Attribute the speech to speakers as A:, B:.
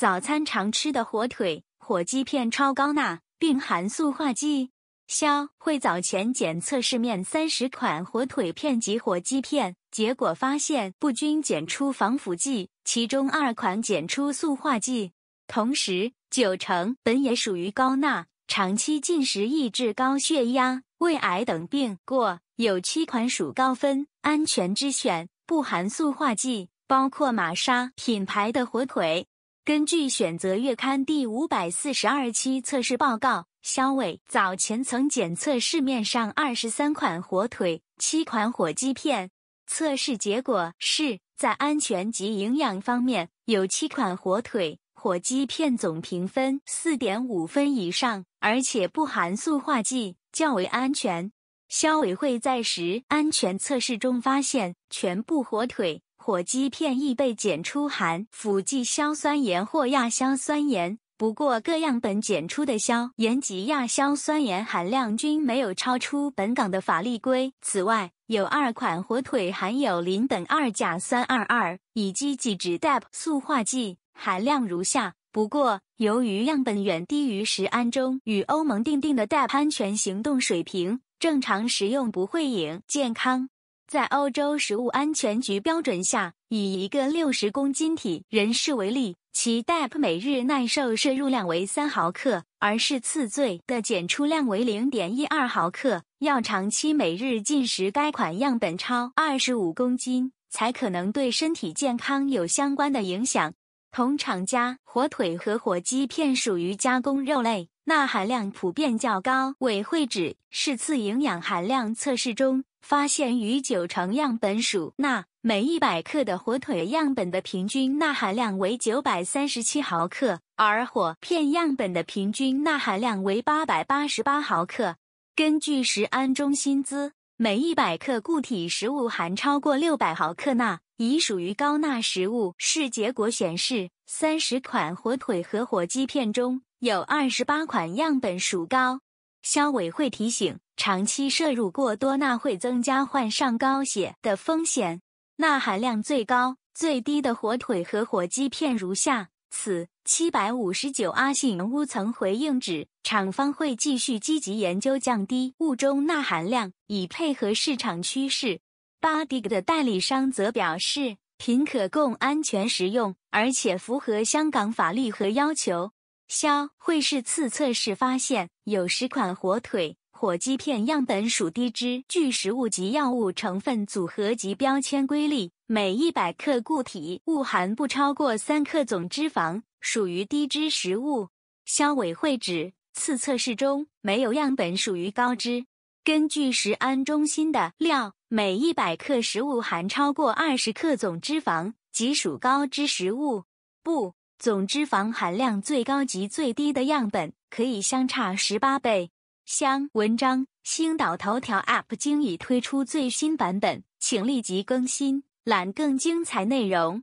A: 早餐常吃的火腿、火鸡片超高钠，并含塑化剂。消会早前检测市面三十款火腿片及火鸡片，结果发现不均检出防腐剂，其中二款检出塑化剂。同时，九成本也属于高钠，长期进食抑制高血压、胃癌等病。过有七款属高分安全之选，不含塑化剂，包括玛莎品牌的火腿。根据选择月刊第五百四十二期测试报告，消委早前曾检测市面上二十三款火腿、七款火鸡片。测试结果是在安全及营养方面，有七款火腿、火鸡片总评分四点五分以上，而且不含塑化剂，较为安全。消委会在食安全测试中发现，全部火腿。火鸡片易被检出含辅剂硝酸盐或亚硝酸盐，不过各样本检出的硝盐及亚硝酸盐含量均没有超出本港的法律规。此外，有二款火腿含有邻苯二甲酸二二乙基己酯 （DEP） 塑化剂，含量如下。不过，由于样本远低于食安中与欧盟订定的 DEP 安全行动水平，正常食用不会影健康。在欧洲食物安全局标准下，以一个六十公斤体人士为例，其 DAP 每日耐受摄入量为三毫克，而是次最的检出量为零点一二毫克。要长期每日进食该款样本超二十五公斤，才可能对身体健康有相关的影响。同厂家火腿和火鸡片属于加工肉类，钠含量普遍较高。委会指是次营养含量测试中。发现，与九成样本属钠。每一百克的火腿样本的平均钠含量为九百三十七毫克，而火片样本的平均钠含量为八百八十八毫克。根据食安中心资，每一百克固体食物含超过六百毫克钠，已属于高钠食物。试结果显示，三十款火腿和火鸡片中有二十八款样本属高。消委会提醒。长期摄入过多，钠会增加患上高血的风险。钠含量最高、最低的火腿和火鸡片如下。此七百五十九阿信屋曾回应指，厂方会继续积极研究降低物中钠含量，以配合市场趋势。巴迪格的代理商则表示，品可供安全食用，而且符合香港法律和要求。消会是次测试发现，有十款火腿。火鸡片样本属低脂，据食物及药物成分组合及标签规例，每一百克固体物含不超过三克总脂肪，属于低脂食物。消委会指，次测试中没有样本属于高脂。根据食安中心的料，每一百克食物含超过二十克总脂肪即属高脂食物。不，总脂肪含量最高及最低的样本可以相差十八倍。香文章星岛头条 App 经已推出最新版本，请立即更新，览更精彩内容。